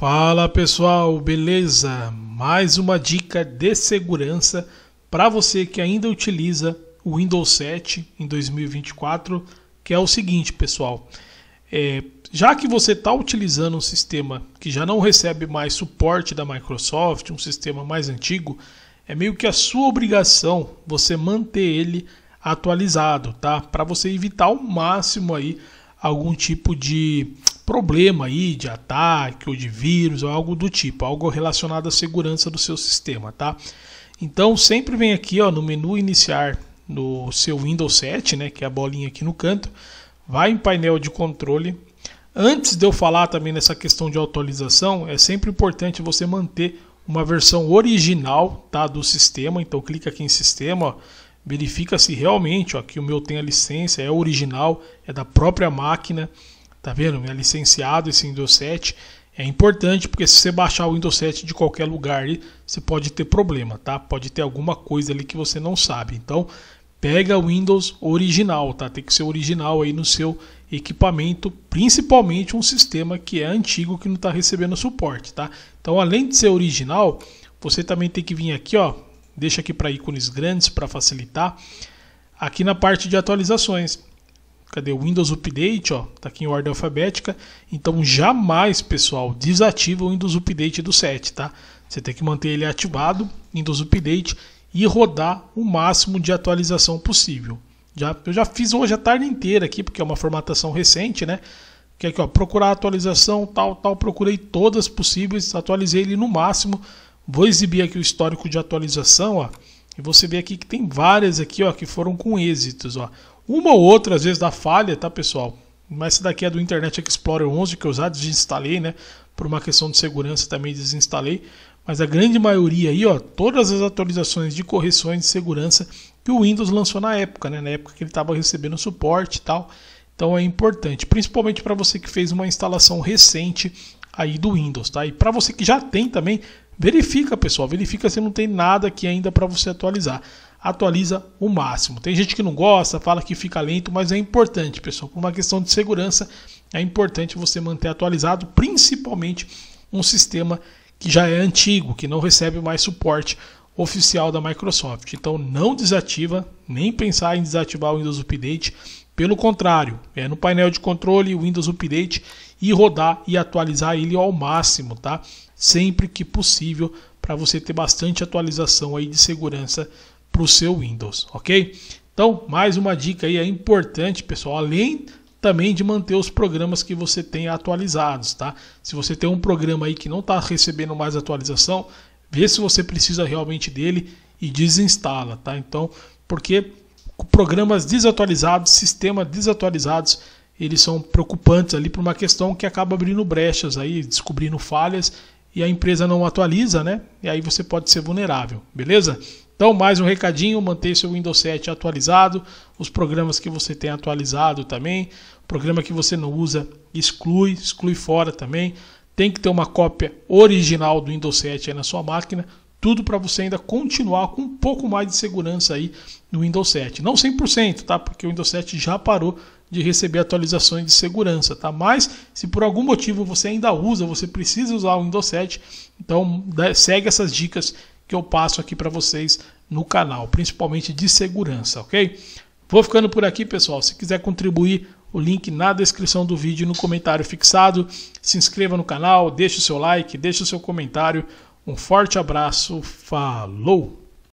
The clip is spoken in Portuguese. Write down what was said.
Fala pessoal, beleza? Mais uma dica de segurança para você que ainda utiliza o Windows 7 em 2024, que é o seguinte, pessoal. É, já que você está utilizando um sistema que já não recebe mais suporte da Microsoft, um sistema mais antigo, é meio que a sua obrigação você manter ele atualizado, tá? Para você evitar ao máximo aí algum tipo de problema aí de ataque ou de vírus ou algo do tipo, algo relacionado à segurança do seu sistema, tá? Então sempre vem aqui, ó, no menu iniciar no seu Windows 7, né, que é a bolinha aqui no canto, vai em painel de controle. Antes de eu falar também nessa questão de atualização, é sempre importante você manter uma versão original, tá, do sistema. Então clica aqui em sistema, ó, verifica se realmente, ó, que o meu tem a licença, é original, é da própria máquina. Tá vendo? É licenciado esse Windows 7. É importante porque se você baixar o Windows 7 de qualquer lugar, você pode ter problema, tá? Pode ter alguma coisa ali que você não sabe. Então, pega o Windows original, tá? Tem que ser original aí no seu equipamento, principalmente um sistema que é antigo que não está recebendo suporte, tá? Então, além de ser original, você também tem que vir aqui, ó, deixa aqui para ícones grandes para facilitar. Aqui na parte de atualizações, Cadê o Windows Update? Ó, tá aqui em ordem alfabética. Então jamais, pessoal, desativa o Windows Update do 7, tá? Você tem que manter ele ativado, Windows Update, e rodar o máximo de atualização possível. Já, eu já fiz hoje a tarde inteira aqui, porque é uma formatação recente, né? Que é aqui, ó, procurar atualização, tal, tal, procurei todas possíveis, atualizei ele no máximo. Vou exibir aqui o histórico de atualização, ó. E você vê aqui que tem várias aqui, ó, que foram com êxitos, ó. Uma ou outra, às vezes, dá falha, tá, pessoal? Mas essa daqui é do Internet Explorer 11 que eu já desinstalei, né? Por uma questão de segurança também desinstalei. Mas a grande maioria aí, ó, todas as atualizações de correções de segurança que o Windows lançou na época, né? Na época que ele estava recebendo suporte e tal. Então é importante, principalmente para você que fez uma instalação recente aí do Windows, tá? E para você que já tem também, verifica, pessoal, verifica se não tem nada aqui ainda para você atualizar atualiza o máximo. Tem gente que não gosta, fala que fica lento, mas é importante, pessoal. Por uma questão de segurança, é importante você manter atualizado, principalmente um sistema que já é antigo, que não recebe mais suporte oficial da Microsoft. Então não desativa, nem pensar em desativar o Windows Update. Pelo contrário, é no painel de controle o Windows Update e rodar e atualizar ele ao máximo, tá? Sempre que possível, para você ter bastante atualização aí de segurança para o seu Windows, ok? Então, mais uma dica aí é importante, pessoal, além também de manter os programas que você tem atualizados, tá? Se você tem um programa aí que não está recebendo mais atualização, vê se você precisa realmente dele e desinstala, tá? Então, porque programas desatualizados, sistemas desatualizados, eles são preocupantes ali por uma questão que acaba abrindo brechas aí, descobrindo falhas e a empresa não atualiza, né? E aí você pode ser vulnerável, beleza? Então, mais um recadinho, manter seu Windows 7 atualizado, os programas que você tem atualizado também, programa que você não usa, exclui, exclui fora também. Tem que ter uma cópia original do Windows 7 na sua máquina, tudo para você ainda continuar com um pouco mais de segurança aí no Windows 7. Não 100%, tá? Porque o Windows 7 já parou de receber atualizações de segurança, tá? Mas se por algum motivo você ainda usa, você precisa usar o Windows 7, então segue essas dicas que eu passo aqui para vocês no canal, principalmente de segurança, ok? Vou ficando por aqui, pessoal. Se quiser contribuir, o link na descrição do vídeo no comentário fixado. Se inscreva no canal, deixe o seu like, deixe o seu comentário. Um forte abraço, falou!